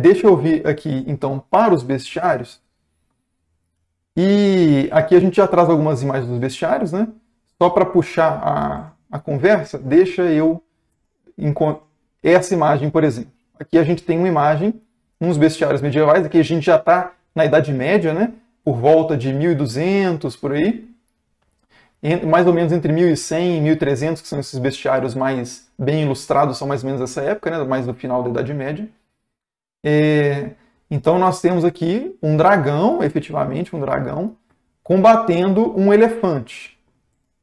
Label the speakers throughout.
Speaker 1: deixa eu vir aqui, então, para os bestiários E aqui a gente já traz algumas imagens dos bestiários né? Só para puxar a, a conversa, deixa eu essa imagem, por exemplo. Aqui a gente tem uma imagem, uns bestiários medievais, aqui a gente já está na Idade Média, né? Por volta de 1200, por aí. Mais ou menos entre 1100 e 1300, que são esses bestiários mais bem ilustrados, são mais ou menos essa época, né? Mais no final da Idade Média. É, então nós temos aqui um dragão, efetivamente um dragão, combatendo um elefante.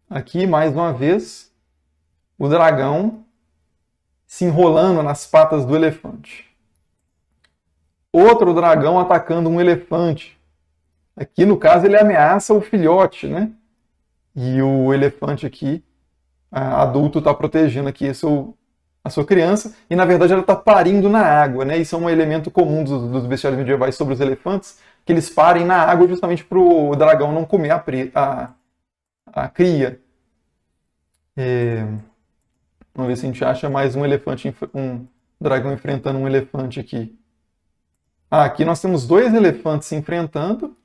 Speaker 1: Aqui, mais uma vez, o dragão se enrolando nas patas do elefante. Outro dragão atacando um elefante. Aqui, no caso, ele ameaça o filhote, né? E o elefante aqui, adulto, está protegendo aqui seu, a sua criança, e na verdade ela está parindo na água, né? Isso é um elemento comum dos, dos bestiários medievais sobre os elefantes, que eles parem na água justamente para o dragão não comer a, a, a cria. É... Vamos ver se a gente acha mais um elefante, um dragão enfrentando um elefante aqui. Ah, aqui nós temos dois elefantes se enfrentando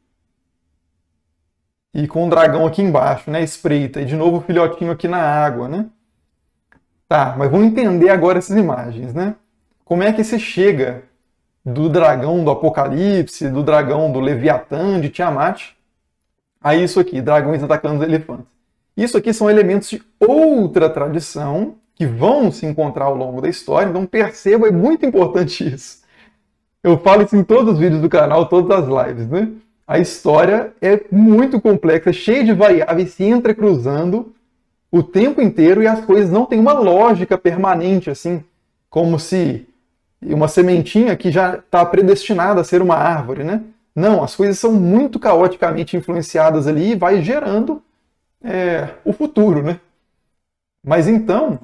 Speaker 1: e com o um dragão aqui embaixo, né? Espreita. E de novo o filhotinho aqui na água, né? Tá, mas vamos entender agora essas imagens, né? Como é que você chega do dragão do Apocalipse, do dragão do Leviatã, de Tiamat, a isso aqui, dragões atacando os elefantes? Isso aqui são elementos de outra tradição que vão se encontrar ao longo da história, então perceba, é muito importante isso. Eu falo isso em todos os vídeos do canal, todas as lives, né? A história é muito complexa, cheia de variáveis se entrecruzando o tempo inteiro e as coisas não têm uma lógica permanente, assim, como se uma sementinha que já está predestinada a ser uma árvore, né? Não, as coisas são muito caoticamente influenciadas ali e vai gerando é, o futuro, né? Mas então,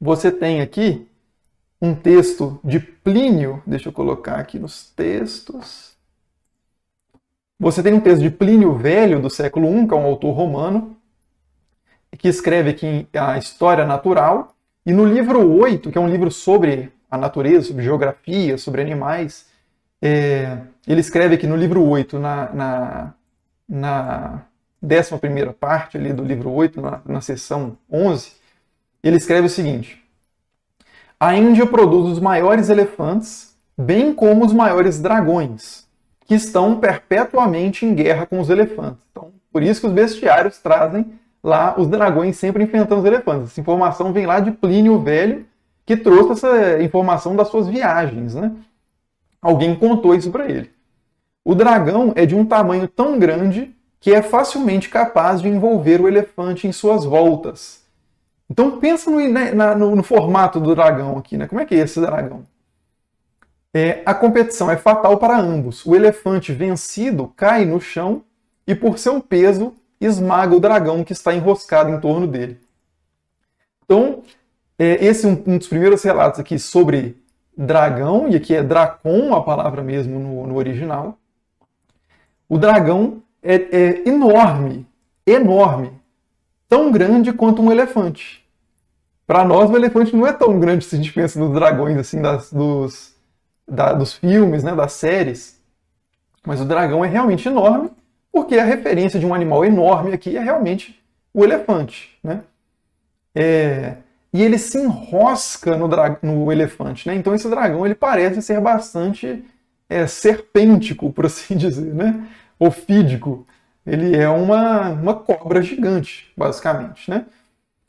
Speaker 1: você tem aqui um texto de Plínio, deixa eu colocar aqui nos textos. Você tem um texto de Plínio Velho, do século I, que é um autor romano, que escreve aqui a História Natural, e no livro 8, que é um livro sobre a natureza, sobre geografia, sobre animais, é, ele escreve aqui no livro 8, na, na, na 11 parte ali do livro 8, na, na seção 11, ele escreve o seguinte: A Índia produz os maiores elefantes, bem como os maiores dragões, que estão perpetuamente em guerra com os elefantes. Então, por isso que os bestiários trazem lá os dragões sempre enfrentando os elefantes. Essa informação vem lá de Plínio Velho, que trouxe essa informação das suas viagens, né? Alguém contou isso para ele. O dragão é de um tamanho tão grande que é facilmente capaz de envolver o elefante em suas voltas. Então pensa no, né, na, no, no formato do dragão aqui, né? Como é que é esse dragão? É, a competição é fatal para ambos. O elefante vencido cai no chão e, por seu peso, esmaga o dragão que está enroscado em torno dele. Então, é, esse é um, um, dos primeiros relatos aqui sobre dragão, e aqui é dracon a palavra mesmo no, no original. O dragão é, é enorme, enorme, tão grande quanto um elefante. Para nós, o elefante não é tão grande se a gente pensa nos dragões, assim, das, dos, da, dos filmes, né, das séries. Mas o dragão é realmente enorme porque a referência de um animal enorme aqui é realmente o elefante. Né? É, e ele se enrosca no, no elefante. Né? Então esse dragão ele parece ser bastante é, serpêntico, por assim dizer, né? ofídico. Ele é uma, uma cobra gigante, basicamente. Né?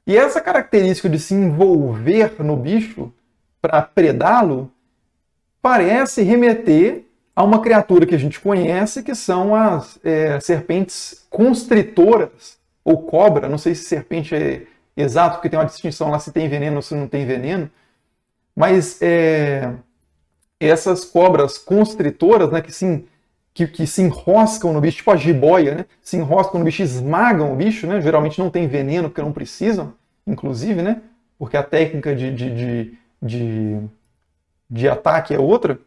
Speaker 1: E essa característica de se envolver no bicho para predá-lo parece remeter a uma criatura que a gente conhece, que são as é, serpentes constritoras, ou cobra, não sei se serpente é exato, porque tem uma distinção lá se tem veneno ou se não tem veneno, mas é, essas cobras constritoras, né, que se, que, que se enroscam no bicho, tipo a jiboia, né, se enroscam no bicho, esmagam o bicho, né, geralmente não tem veneno, porque não precisam, inclusive, né, porque a técnica de, de, de, de, de ataque é outra,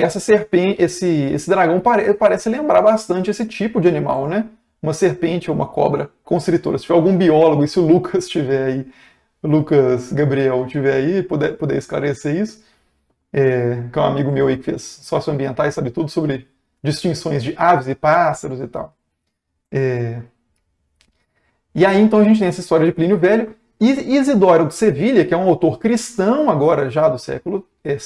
Speaker 1: essa serpente, esse, esse dragão pare, parece lembrar bastante esse tipo de animal, né? Uma serpente ou uma cobra constritora. Se tiver algum biólogo, e se o Lucas tiver aí, Lucas Gabriel tiver aí, puder, puder esclarecer isso, é, que é um amigo meu aí que fez socioambientais, sabe tudo sobre distinções de aves e pássaros e tal. É... E aí então a gente tem essa história de Plínio Velho. E Isidoro de Sevilha, que é um autor cristão agora já do século VII, é,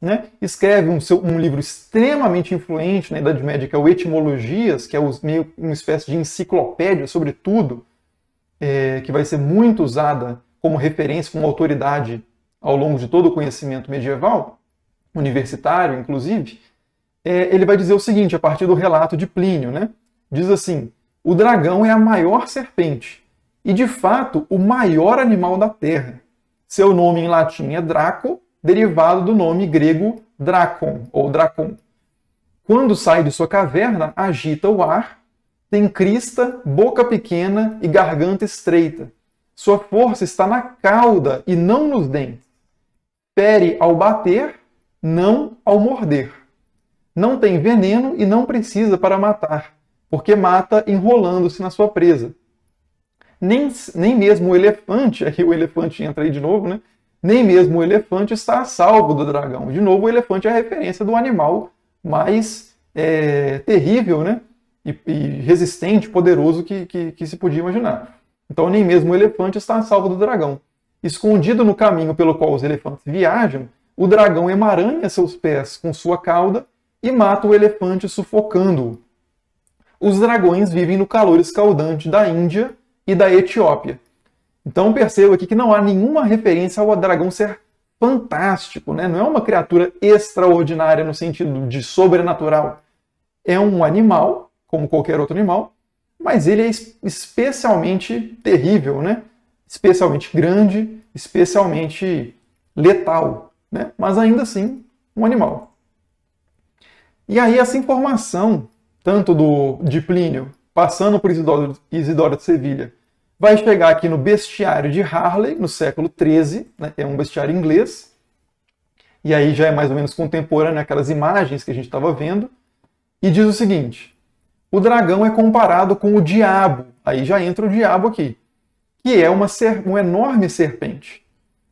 Speaker 1: né? escreve um, seu, um, livro extremamente influente na Idade Média, que é o Etimologias, que é os, meio uma espécie de enciclopédia sobre tudo, é, que vai ser muito usada como referência, como autoridade ao longo de todo o conhecimento medieval, universitário inclusive, é, ele vai dizer o seguinte, a partir do relato de Plínio, né? diz assim, o dragão é a maior serpente e, de fato, o maior animal da Terra. Seu nome em latim é Draco, derivado do nome grego dracon ou dracon. Quando sai de sua caverna, agita o ar, tem crista, boca pequena e garganta estreita. Sua força está na cauda e não nos dentes. Fere ao bater, não ao morder. Não tem veneno e não precisa para matar, porque mata enrolando-se na sua presa. Nem, nem mesmo o elefante, aqui o elefante entra aí de novo, né? nem mesmo o elefante está a salvo do dragão. De novo, o elefante é a referência do animal mais é, terrível né? E, e, resistente, poderoso que, que, que se podia imaginar. Então, nem mesmo o elefante está a salvo do dragão. Escondido no caminho pelo qual os elefantes viajam, o dragão emaranha seus pés com sua cauda e mata o elefante sufocando-o. Os dragões vivem no calor escaldante da Índia e da Etiópia. Então perceba aqui que não há nenhuma referência ao dragão ser fantástico, né? não é uma criatura extraordinária no sentido de sobrenatural. É um animal, como qualquer outro animal, mas ele é especialmente terrível, né? especialmente grande, especialmente letal, né? mas ainda assim um animal. E aí essa informação, tanto do, de Plínio, passando por Isidoro, Isidoro de Sevilha, vai chegar aqui no bestiário de Harley, no século XIII, né, é um bestiário inglês, e aí já é mais ou menos contemporâneo né, aquelas imagens que a gente estava vendo, e diz o seguinte: o dragão é comparado com o diabo, aí já entra o diabo aqui, que é uma, ser, uma enorme serpente.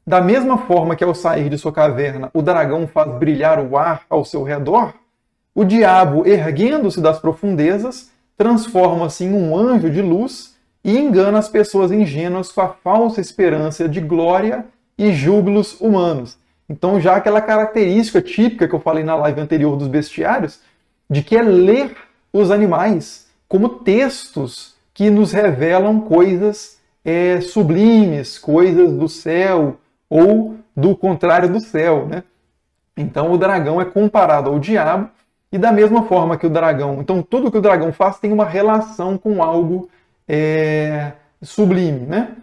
Speaker 1: Da mesma forma que ao sair de sua caverna o dragão faz brilhar o ar ao seu redor, o diabo, erguendo-se das profundezas, transforma-se em um anjo de luz e engana as pessoas ingênuas com a falsa esperança de glória e júbilos humanos. Então, já aquela característica típica que eu falei na live anterior dos bestiários, de que é ler os animais como textos que nos revelam coisas é, sublimes, coisas do céu ou do contrário do céu. Né? Então, o dragão é comparado ao diabo e da mesma forma que o dragão. Então, tudo que o dragão faz tem uma relação com algo é, sublime, né?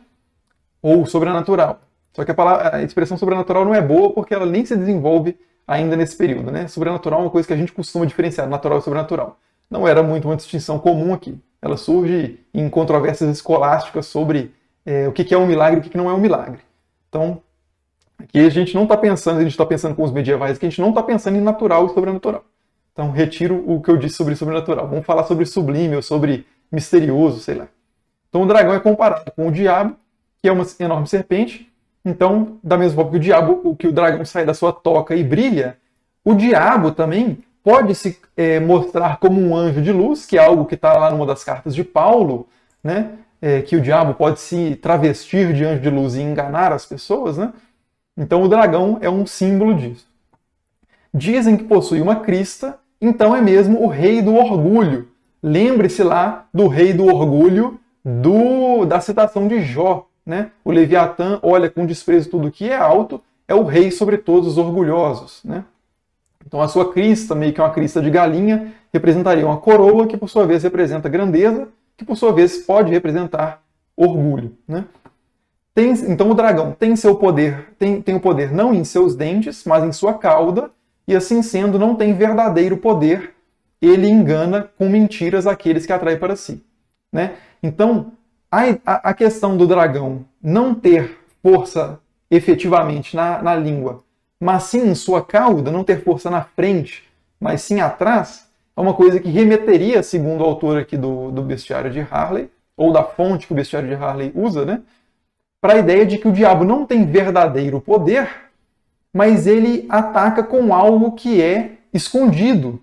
Speaker 1: Ou sobrenatural. Só que a, palavra, a expressão sobrenatural não é boa porque ela nem se desenvolve ainda nesse período, né? Sobrenatural é uma coisa que a gente costuma diferenciar, natural e sobrenatural. Não era muito uma distinção comum aqui. Ela surge em controvérsias escolásticas sobre é, o que é um milagre e o que não é um milagre. Então, aqui a gente não está pensando, a gente está pensando com os medievais, que a gente não está pensando em natural e sobrenatural. Então, retiro o que eu disse sobre sobrenatural. Vamos falar sobre sublime ou sobre misterioso, sei lá. Então o dragão é comparado com o diabo, que é uma enorme serpente. Então, da mesma forma que o diabo, o que o dragão sai da sua toca e brilha, o diabo também pode se é, mostrar como um anjo de luz, que é algo que está lá numa das cartas de Paulo, né? É, que o diabo pode se travestir de anjo de luz e enganar as pessoas, né? Então o dragão é um símbolo disso. Dizem que possui uma crista, então é mesmo o rei do orgulho. Lembre-se lá do rei do orgulho do da citação de Jó, né? O Leviatã olha com desprezo tudo que é alto, é o rei sobre todos os orgulhosos, né? Então a sua crista, meio que uma crista de galinha, representaria uma coroa que por sua vez representa grandeza, que por sua vez pode representar orgulho, né? Tem, então o dragão tem seu poder, tem, tem o poder não em seus dentes, mas em sua cauda, e assim sendo não tem verdadeiro poder, ele engana com mentiras aqueles que atrai para si, né? Então, a, a questão do dragão não ter força efetivamente na, na língua, mas sim em sua cauda, não ter força na frente, mas sim atrás, é uma coisa que remeteria, segundo o autor aqui do, do Bestiário de Harley, ou da fonte que o Bestiário de Harley usa, né? para a ideia de que o diabo não tem verdadeiro poder, mas ele ataca com algo que é escondido,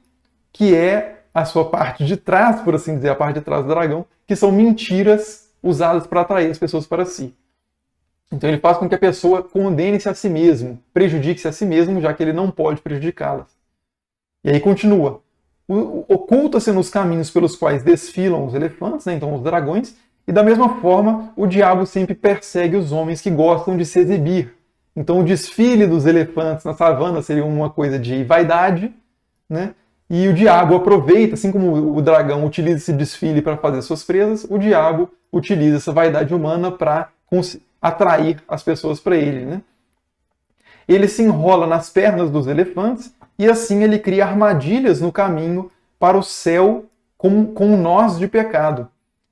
Speaker 1: que é a sua parte de trás, por assim dizer, a parte de trás do dragão, que são mentiras usadas para atrair as pessoas para si. Então ele faz com que a pessoa condene-se a si mesmo, prejudique-se a si mesmo, já que ele não pode prejudicá-las. E aí continua. Oculta-se nos caminhos pelos quais desfilam os elefantes, né, então os dragões, e da mesma forma o diabo sempre persegue os homens que gostam de se exibir. Então o desfile dos elefantes na savana seria uma coisa de vaidade, né? E o diabo aproveita, assim como o dragão utiliza esse desfile para fazer suas presas, o diabo utiliza essa vaidade humana para atrair as pessoas para ele. Né? Ele se enrola nas pernas dos elefantes e assim ele cria armadilhas no caminho para o céu com, com nós de pecado.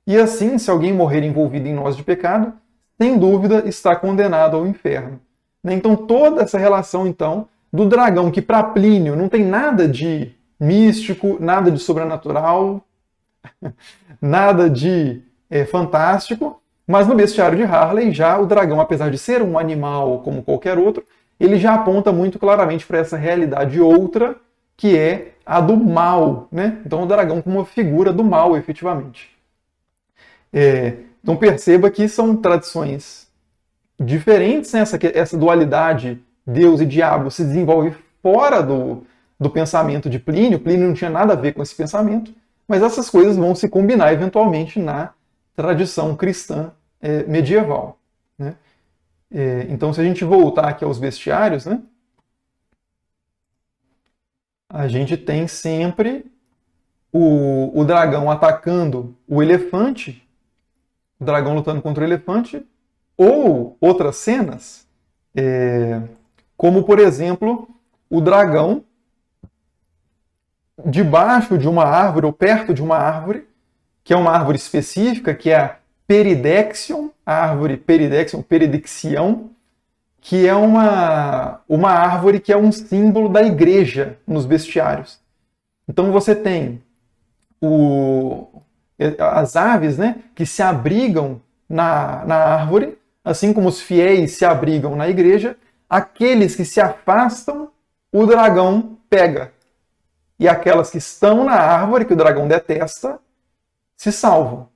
Speaker 1: E assim, se alguém morrer envolvido em nós de pecado, sem dúvida está condenado ao inferno. Né? Então toda essa relação então do dragão que para Plínio não tem nada de místico, nada de sobrenatural, nada de é, fantástico, mas no bestiário de Harley já o dragão, apesar de ser um animal como qualquer outro, ele já aponta muito claramente para essa realidade outra, que é a do mal, né? Então o dragão como uma figura do mal, efetivamente. É, então perceba que são tradições diferentes, né? essa, essa dualidade Deus e diabo se desenvolve fora do, do pensamento de Plínio, Plínio não tinha nada a ver com esse pensamento, mas essas coisas vão se combinar eventualmente na tradição cristã é, medieval. Né? É, então, se a gente voltar aqui aos bestiários, né, a gente tem sempre o, o dragão atacando o elefante, o dragão lutando contra o elefante, ou outras cenas, é, como por exemplo o dragão debaixo de uma árvore ou perto de uma árvore, que é uma árvore específica, que é a Peridexion, a árvore Peridexion, Peridexion, que é uma, uma árvore que é um símbolo da igreja nos bestiários. Então você tem o, as aves né, que se abrigam na, na árvore, assim como os fiéis se abrigam na igreja, aqueles que se afastam, o dragão pega e aquelas que estão na árvore que o dragão detesta se salvam,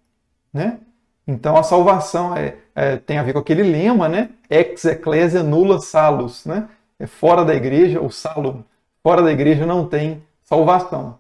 Speaker 1: né? Então a salvação é, é, tem a ver com aquele lema, né? Ex ecclesia nulla salus, né? É fora da igreja, o salo fora da igreja não tem salvação.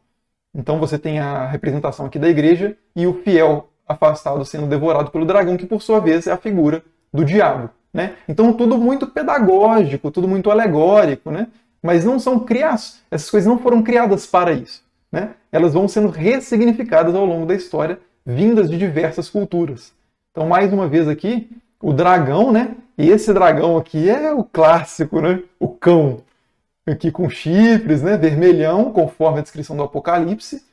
Speaker 1: Então você tem a representação aqui da igreja e o fiel afastado sendo devorado pelo dragão, que por sua vez é a figura do diabo, né? Então tudo muito pedagógico, tudo muito alegórico, né? mas não são criados. Essas coisas não foram criadas para isso. Né? Elas vão sendo ressignificadas ao longo da história, vindas de diversas culturas. Então, mais uma vez aqui, o dragão, né? E esse dragão aqui é o clássico, né? O cão. Aqui com chifres, né? Vermelhão, conforme a descrição do Apocalipse.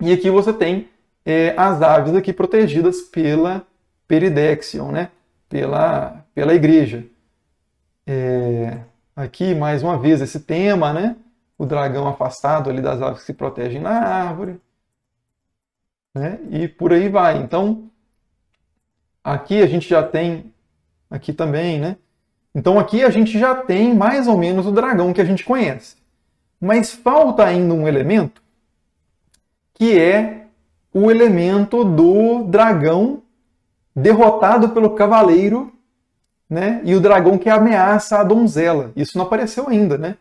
Speaker 1: E aqui você tem é, as aves aqui protegidas pela Peridexion, né? Pela, pela igreja. É, aqui mais uma vez esse tema, né? O dragão afastado ali das aves que se protegem na árvore, né? E por aí vai. Então, aqui a gente já tem aqui também, né? Então aqui a gente já tem mais ou menos o dragão que a gente conhece. Mas falta ainda um elemento que é o elemento do dragão derrotado pelo cavaleiro né? E o dragão que ameaça a donzela. Isso não apareceu ainda, né?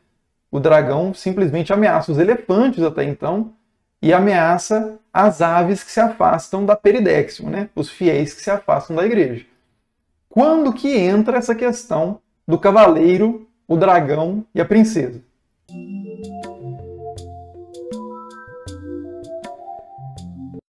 Speaker 1: O dragão simplesmente ameaça os elefantes até então e ameaça as aves que se afastam da peridéximo, né? Os fiéis que se afastam da igreja. Quando que entra essa questão do cavaleiro, o dragão e a princesa?